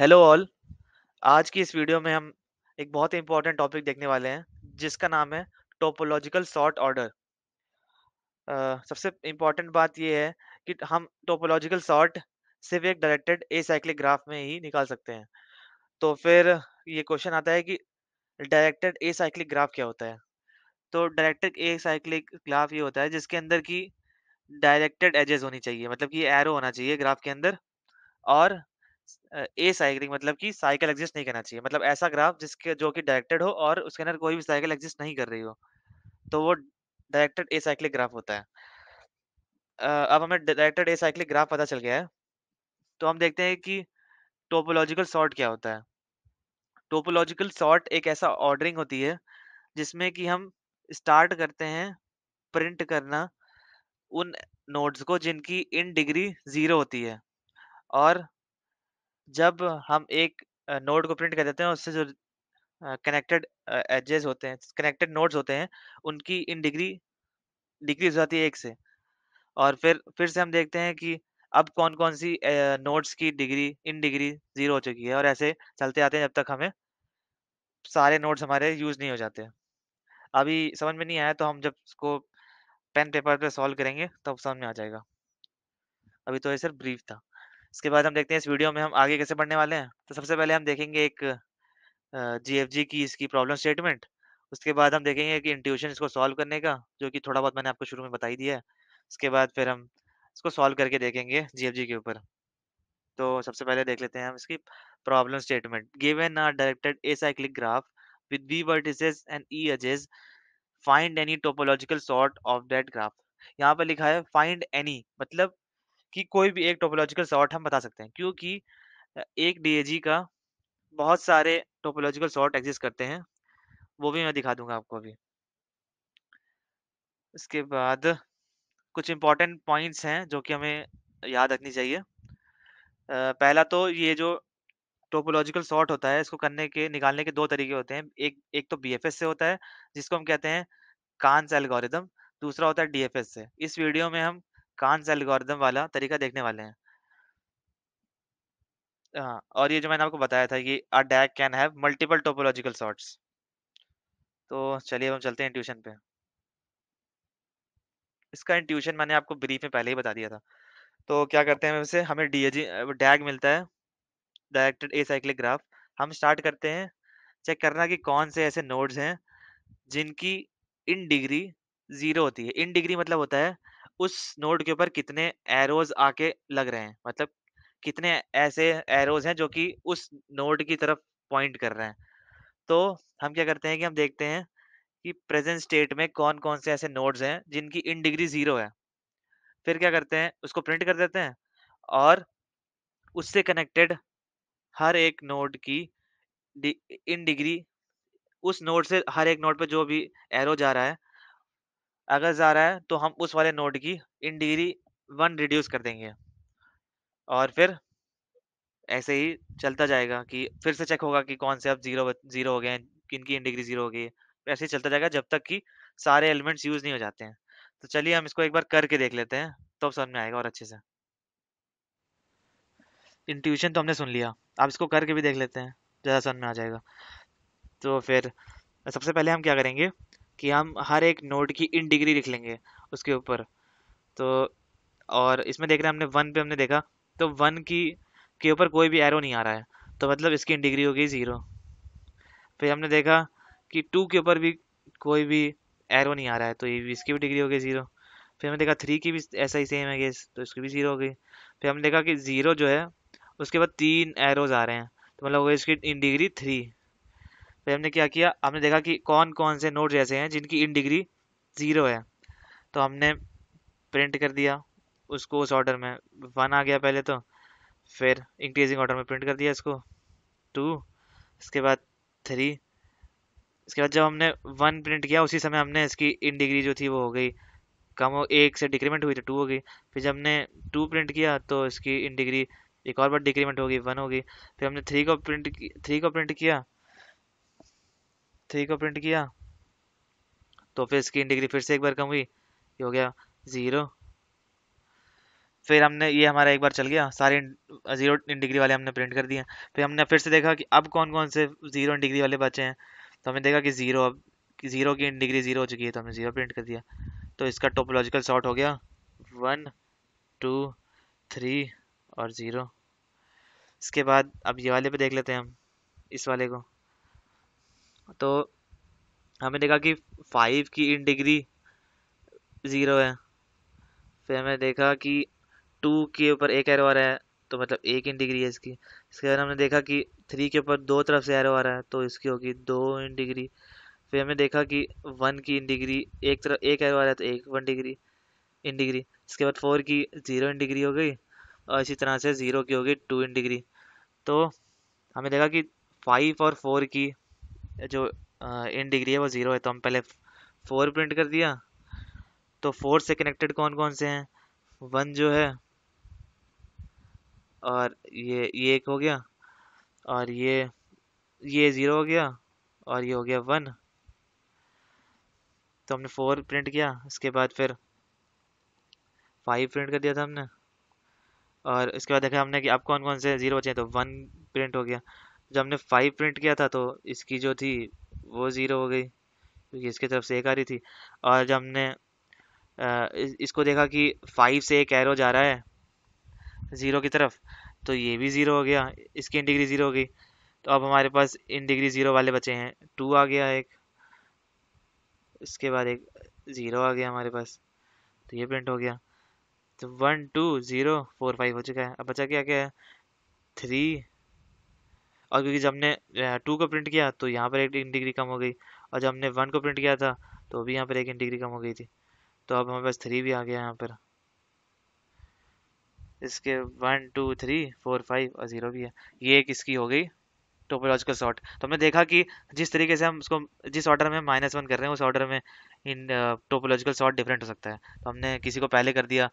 hello all आज की इस वीडियो में हम एक बहुत ही इंपॉर्टेंट टॉपिक देखने वाले हैं जिसका नाम है टोपोलॉजिकल सॉर्ट ऑर्डर सबसे इम्पॉर्टेंट बात यह है कि हम टोपोलॉजिकल सॉर्ट सिर्फ एक डायरेक्टेड ए साइक्लिक ग्राफ में ही निकाल सकते हैं तो फिर ये क्वेश्चन आता है कि डायरेक्टेड ए साइक्लिक ग्राफ क्या होता है तो डायरेक्टेड ए साइक्लिक ग्राफ ये होता है जिसके अंदर की डायरेक्टेड एजेस होनी चाहिए मतलब कि एरो होना चाहिए ग्राफ के अंदर और ए साइकिलिंग मतलब कि साइकिल एग्जिस्ट नहीं करना चाहिए मतलब ऐसा ग्राफ जिसके जो कि डायरेक्टेड हो और उसके अंदर कोई भी साइकिल एग्जिस्ट नहीं कर रही हो तो वो डायरेक्टेड ए साइक्लिक ग्राफ होता है uh, अब हमें डायरेक्टेड ए साइक्लिक ग्राफ पता चल गया है तो हम देखते हैं कि टोपोलॉजिकल सॉर्ट क्या होता है टोपोलॉजिकल सॉर्ट एक ऐसा ऑर्डरिंग होती है जिसमें कि हम स्टार्ट करते हैं प्रिंट करना उन नोड्स को जिनकी इन डिग्री ज़ीरो होती है और जब हम एक नोड को प्रिंट कर देते हैं उससे जो कनेक्टेड एजेस होते हैं कनेक्टेड नोड्स होते हैं उनकी इन डिग्री डिग्री हो जाती है एक से और फिर फिर से हम देखते हैं कि अब कौन कौन सी नोट्स की डिग्री इन डिग्री जीरो हो चुकी है और ऐसे चलते आते हैं जब तक हमें सारे नोट्स हमारे यूज़ नहीं हो जाते अभी समझ में नहीं आया तो हम जब उसको पेन पेपर पे सॉल्व करेंगे तब तो समझ में आ जाएगा अभी तो ये सिर्फ ब्रीफ था इसके बाद हम देखते हैं इस वीडियो में हम आगे कैसे बढ़ने वाले हैं तो सबसे पहले हम देखेंगे एक जी की इसकी प्रॉब्लम स्टेटमेंट उसके बाद हम देखेंगे कि इंट्यूशन इसको सॉल्व करने का जो कि थोड़ा बहुत मैंने आपको शुरू में बताई दिया है उसके बाद फिर हम इसको सॉल्व करके देखेंगे जी के ऊपर तो सबसे पहले देख लेते हैं हम इसकी problem statement given are directed acyclic graph with V vertices and E edges find any topological sort of that graph यहाँ पर लिखा है फाइंड एनी मतलब कि कोई भी एक टोपोलॉजिकल सॉर्ट हम बता सकते हैं क्योंकि एक डीएजी का बहुत सारे टोपोलॉजिकल सॉर्ट एग्जिस्ट करते हैं वो भी मैं दिखा दूंगा आपको अभी इसके बाद कुछ इम्पॉर्टेंट पॉइंट्स हैं जो कि हमें याद रखनी चाहिए पहला तो ये जो टोपोलॉजिकल सॉर्ट होता है इसको करने के निकालने के दो तरीके होते हैं एक एक तो बी से होता है जिसको हम कहते हैं कांस एल्गोरिदम दूसरा होता है डी से इस वीडियो में हम कांस एल्गोरिदम वाला तरीका देखने वाले हैं हाँ और ये जो मैंने आपको बताया था कि a DAG can have multiple topological sorts तो चलिए हम चलते हैं इंट्यूशन पे इसका इंट्यूशन मैंने आपको ब्रीफ में पहले ही बता दिया था तो क्या करते हैं वैसे हमें डी डैग मिलता है डायरेक्टेड ए साइक्लिक ग्राफ हम स्टार्ट करते हैं चेक करना कि कौन से ऐसे नोड्स हैं जिनकी इन डिग्री ज़ीरो होती है इन डिग्री मतलब होता है उस नोड के ऊपर कितने एरोज आके लग रहे हैं मतलब कितने ऐसे एरोज हैं जो कि उस नोड की तरफ पॉइंट कर रहे हैं तो हम क्या करते हैं कि हम देखते हैं कि प्रेजेंट स्टेट में कौन कौन से ऐसे नोड्स हैं जिनकी इन डिग्री ज़ीरो है फिर क्या करते हैं उसको प्रिंट कर देते हैं और उससे कनेक्टेड हर एक नोड की डि, इन डिग्री उस नोड से हर एक नोड पर जो भी एरो जा रहा है अगर जा रहा है तो हम उस वाले नोड की इन डिग्री वन रिड्यूस कर देंगे और फिर ऐसे ही चलता जाएगा कि फिर से चेक होगा कि कौन से अब जीरो जीरो हो गए हैं किन की इन डिग्री जीरो हो गई है ऐसे ही चलता जाएगा जब तक कि सारे एलिमेंट्स यूज़ नहीं हो जाते हैं तो चलिए हम इसको एक बार करके देख लेते हैं तो समझ में आएगा और अच्छे से इंट्यूशन तो हमने सुन लिया आप इसको करके भी देख लेते हैं ज़्यादा समझ में आ जाएगा तो फिर सबसे पहले हम क्या करेंगे कि हम हर एक नोड की इन डिग्री लिख लेंगे उसके ऊपर तो और इसमें देख रहे हैं हमने वन पे हमने देखा तो वन की के ऊपर कोई भी एरो नहीं आ रहा है तो मतलब इसकी इन डिग्री हो गई ज़ीरो फिर हमने देखा कि टू के ऊपर भी कोई भी एरो नहीं आ रहा है तो ये इसकी भी डिग्री हो गई ज़ीरो फिर हमने देखा थ्री की भी ऐसा ही सेम है गेस तो इसकी भी ज़ीरो हो गई फिर हमने देखा कि ज़ीरो जो है उसके बाद तीन एरोज आ रहे हैं तो मतलब हो गई इसकी इन डिग्री थ्री फिर हमने क्या किया हमने देखा कि कौन कौन से नोट ऐसे हैं जिनकी इन डिग्री ज़ीरो है तो हमने प्रिंट कर दिया उसको उस ऑर्डर में वन आ गया पहले तो फिर इंक्रीजिंग ऑर्डर में प्रिंट कर दिया इसको टू इसके बाद थ्री इसके बाद जब हमने वन प्रिंट किया उसी समय हमने इसकी इन डिग्री जो थी वो हो गई कम हो एक से डिक्रीमेंट हुई तो टू हो गई फिर जब हमने टू प्रिंट किया तो इसकी इन डिग्री एक और बार डिक्रीमेंट होगी वन होगी फिर हमने थ्री को प्रिंट थ्री को प्रिंट किया थ्री को प्रिंट किया तो फिर इसकी डिग्री फिर से एक बार कम हुई ये हो गया ज़ीरो फिर हमने ये हमारा एक बार चल गया सारे ज़ीरो डिग्री वाले हमने प्रिंट कर दिए फिर हमने फिर से देखा कि अब कौन कौन से ज़ीरो डिग्री वाले बचे हैं तो हमने देखा कि ज़ीरो अब ज़ीरो की डिग्री ज़ीरो हो चुकी है तो हमने ज़ीरो प्रिंट कर दिया तो इसका टोपोलॉजिकल शॉर्ट हो गया वन टू थ्री और ज़ीरो इसके बाद अब ये वाले पे देख लेते हैं हम इस वाले को तो हमें देखा कि फाइव की इन डिग्री ज़ीरो है फिर हमने देखा कि टू के ऊपर एक एरो आ रहा है तो मतलब एक इन डिग्री है इसकी इसके बाद हमने देखा कि थ्री के ऊपर दो तरफ से एरो आ रहा है तो इसकी होगी दो इन डिग्री फिर हमने देखा कि वन की इन डिग्री एक तरफ एक एरो आ रहा है तो एक वन डिग्री इन डिग्री इसके बाद फोर की ज़ीरो इन डिग्री हो गई और इसी तरह से ज़ीरो की हो गई टू इन डिग्री तो हमें देखा कि फाइव और फोर की जो इन डिग्री है वो ज़ीरो है तो हम पहले फोर प्रिंट कर दिया तो फोर से कनेक्टेड कौन कौन से हैं वन जो है और ये ये एक हो गया और ये ये ज़ीरो हो गया और ये हो गया वन तो हमने फोर प्रिंट किया इसके बाद फिर फाइव प्रिंट कर दिया था हमने और इसके बाद देखा हमने कि अब कौन कौन से ज़ीरो बचे हैं तो वन प्रिंट हो गया जब हमने फाइव प्रिंट किया था तो इसकी जो थी वो ज़ीरो हो गई क्योंकि इसके तरफ से एक आ रही थी और जब हमने इसको देखा कि फाइव से एक एरो जा रहा है ज़ीरो की तरफ तो ये भी ज़ीरो हो गया इसकी इन डिग्री ज़ीरो हो गई तो अब हमारे पास इन डिग्री ज़ीरो वाले बचे हैं टू आ गया एक इसके बाद एक ज़ीरो आ गया हमारे पास तो ये प्रिंट हो गया तो one two zero four five हो चुका है अब बचा क्या क्या है थ्री और क्योंकि जब हमने टू को प्रिंट किया तो यहाँ पर एक डिग्री कम हो गई और जब हमने वन को प्रिंट किया था तो भी यहाँ पर एक डिग्री कम हो गई थी तो अब हमारे पास थ्री भी आ गया यहाँ पर इसके one two three four five और ज़ीरो भी है ये एक इसकी हो गई टोपोलॉजिकल सॉर्ट तो हमने देखा कि जिस तरीके से हम उसको जिस ऑर्डर में माइनस वन कर रहे हैं उस ऑर्डर में इन टोपोलॉजिकल सॉर्ट डिफरेंट हो सकता है तो हमने किसी को पहले कर दिया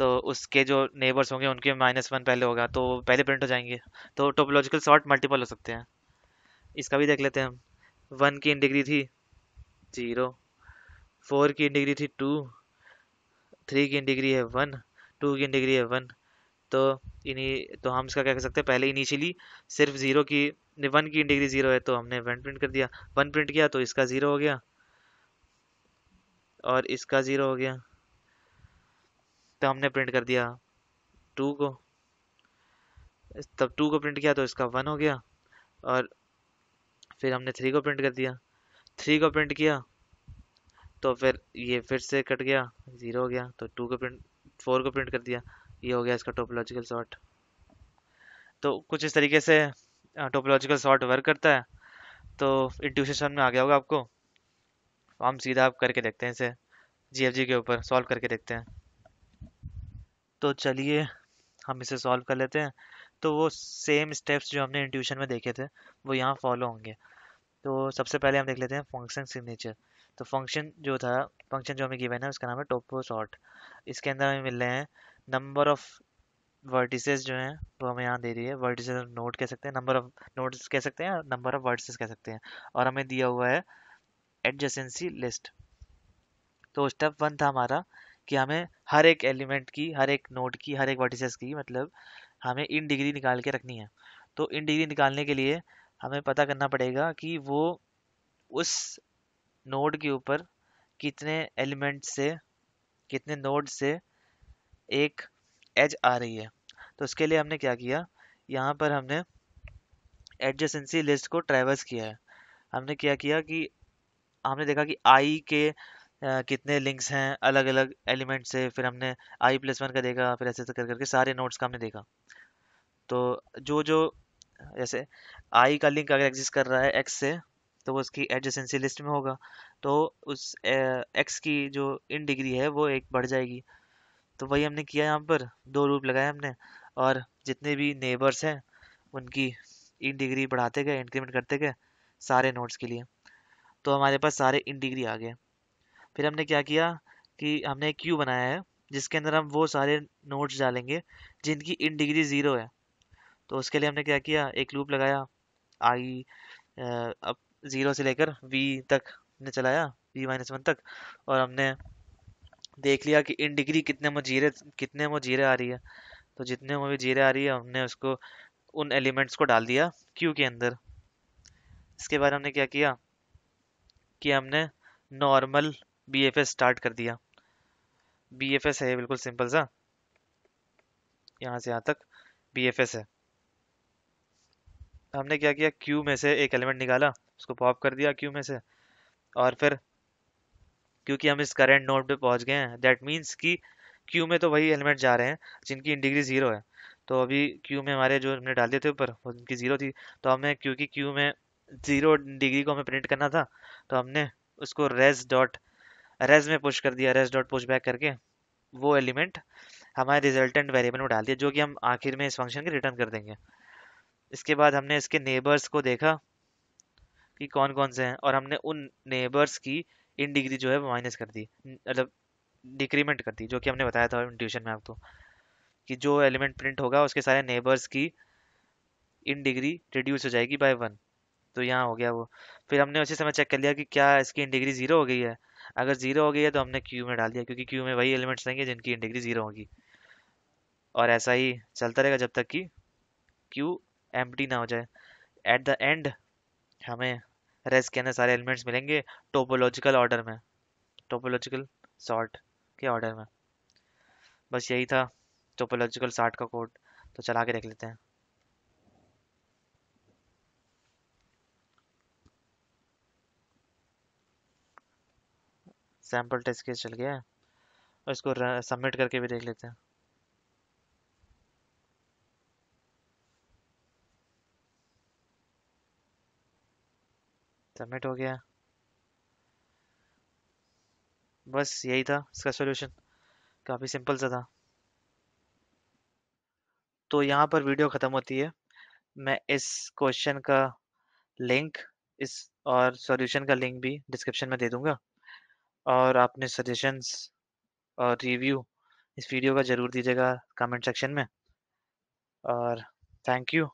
तो उसके जो नेबर्स होंगे उनके माइनस वन पहले होगा तो पहले प्रिंट हो जाएंगे तो टोपोलॉजिकल सॉर्ट मल्टीपल हो सकते हैं इसका भी देख लेते हैं हम वन की डिग्री थी जीरो फोर की डिग्री थी टू थ्री की डिग्री है वन टू की डिग्री है वन तो इन्हीं तो हम इसका क्या कर सकते हैं पहले इनिशियली सिर्फ ज़ीरो की वन की डिग्री ज़ीरो है तो हमने वन प्रिंट कर दिया वन प्रिंट किया तो इसका ज़ीरो हो गया और इसका ज़ीरो हो गया तो हमने प्रिंट कर दिया टू को तब टू को प्रिंट किया तो इसका वन हो गया और फिर हमने थ्री को प्रिंट कर दिया थ्री को प्रिंट किया तो फिर ये फिर से कट गया ज़ीरो हो गया तो टू को प्रिंट फोर को प्रिंट कर दिया ये हो गया इसका टोपोलॉजिकल शॉट तो कुछ इस तरीके से टोपोलॉजिकल शॉट वर्क करता है तो इंट्यूशन समझ में आ गया होगा आपको तो हम सीधा आप करके देखते हैं इसे जी के ऊपर सॉल्व करके देखते हैं तो चलिए हम इसे सॉल्व कर लेते हैं तो वो सेम स्टेप्स जो हमने इंट्यूशन में देखे थे वो यहाँ फॉलो होंगे तो सबसे पहले हम देख लेते हैं फंक्शन सिग्नेचर तो फंक्शन जो था फंक्शन जो हमें गिवन है उसका नाम है टोपो सॉर्ट इसके अंदर हमें मिल रहे हैं नंबर ऑफ वर्टिसेस जो हैं वो हमें यहाँ दे रही है वर्टिसेस नोट कह सकते हैं नंबर ऑफ नोट्स कह सकते हैं नंबर ऑफ वर्टिसेस कह सकते हैं और हमें दिया हुआ है एडजेंसी लिस्ट तो स्टेप वन था हमारा कि हमें हर एक एलिमेंट की हर एक नोड की हर एक वर्टिसेस की मतलब हमें इन डिग्री निकाल के रखनी है तो इन डिग्री निकालने के लिए हमें पता करना पड़ेगा कि वो उस नोड के ऊपर कितने एलिमेंट से कितने नोड से एक एज आ रही है तो उसके लिए हमने क्या किया यहाँ पर हमने एडजेसेंसी लिस्ट को ट्रैवर्स किया है हमने क्या किया कि हमने देखा कि आई के कितने लिंक्स हैं अलग अलग एलिमेंट से फिर हमने आई प्लस वन का देखा फिर ऐसे ऐसे कर करके सारे नोट्स का हमने देखा तो जो जो जैसे आई का लिंक अगर एग्जिस्ट कर रहा है एक्स से तो वो उसकी एडजेसेंसी लिस्ट में होगा तो उस एक्स की जो इन डिग्री है वो एक बढ़ जाएगी तो वही हमने किया यहाँ पर दो रूप लगाए हमने और जितने भी नेबर्स हैं उनकी इन डिग्री बढ़ाते गए इंक्रीमेंट करते गए सारे नोट्स के लिए तो हमारे पास सारे इन डिग्री आ गए फिर हमने क्या किया कि हमने एक क्यू बनाया है जिसके अंदर हम वो सारे नोट्स डालेंगे जिनकी इन डिग्री ज़ीरो है तो उसके लिए हमने क्या किया एक लूप लगाया आई अब ज़ीरो से लेकर वी तक हमने चलाया वी माइनस वन तक और हमने देख लिया कि इन डिग्री कितने जीरे कितने जीरे आ रही है तो जितने वो जीरे आ रही है हमने उसको उन एलिमेंट्स को डाल दिया क्यू के अंदर इसके बाद हमने क्या किया कि हमने normal B F S start कर दिया बी एफ एस है बिल्कुल सिंपल सा यहाँ से यहाँ तक बी एफ एस है हमने क्या किया क्यू में से एक एलिमेंट निकाला उसको पॉप कर दिया क्यू में से और फिर क्योंकि हम इस करेंट नोड पे पहुँच गए हैं दैट मीन्स कि क्यू में तो वही एलिमेंट जा रहे हैं जिनकी डिग्री ज़ीरो है तो अभी क्यू में हमारे जो हमने डाल दिए थे ऊपर उनकी ज़ीरो थी तो हमें क्योंकि क्यू में ज़ीरो डिग्री को हमें प्रिंट करना था तो हमने उसको रेस डॉट रेज में पुश कर दिया रेज डॉट पुश बैक करके वो एलिमेंट हमारे रिजल्टेंट वेरिएबल में डाल दिया जो कि हम आखिर में इस फंक्शन की रिटर्न कर देंगे इसके बाद हमने इसके नेबर्स को देखा कि कौन कौन से हैं और हमने उन नेबर्स की इन डिग्री जो है वो माइनस कर दी मतलब डिक्रीमेंट कर दी जो कि हमने बताया था ट्यूशन में आपको कि जो एलिमेंट प्रिंट होगा उसके सारे नेबर्स की इन डिग्री रिड्यूस हो जाएगी बाय वन तो यहाँ हो गया वो फिर हमने उसी समय चेक कर लिया कि क्या इसकी इन डिग्री ज़ीरो हो गई है अगर जीरो हो गई है तो हमने क्यू में डाल दिया क्योंकि क्यू में वही एलिमेंट्स रहेंगे जिनकी इंटीग्री जीरो होगी और ऐसा ही चलता रहेगा जब तक कि क्यू एम ना हो जाए एट द एंड हमें रेस के अंदर सारे एलिमेंट्स मिलेंगे टोपोलॉजिकल ऑर्डर में टोपोलॉजिकल शॉर्ट के ऑर्डर में बस यही था टोपोलॉजिकल शॉर्ट का कोड तो चला के देख लेते हैं सैम्पल टेस्ट केस चल गया है और इसको सबमिट करके भी देख लेते हैं सबमिट हो गया बस यही था इसका सोल्यूशन काफ़ी सिंपल सा था तो यहाँ पर वीडियो ख़त्म होती है मैं इस क्वेश्चन का लिंक इस और सॉल्यूशन का लिंक भी डिस्क्रिप्शन में दे दूंगा और आपने सजेशंस और रिव्यू इस वीडियो का ज़रूर दीजिएगा कमेंट सेक्शन में और थैंक यू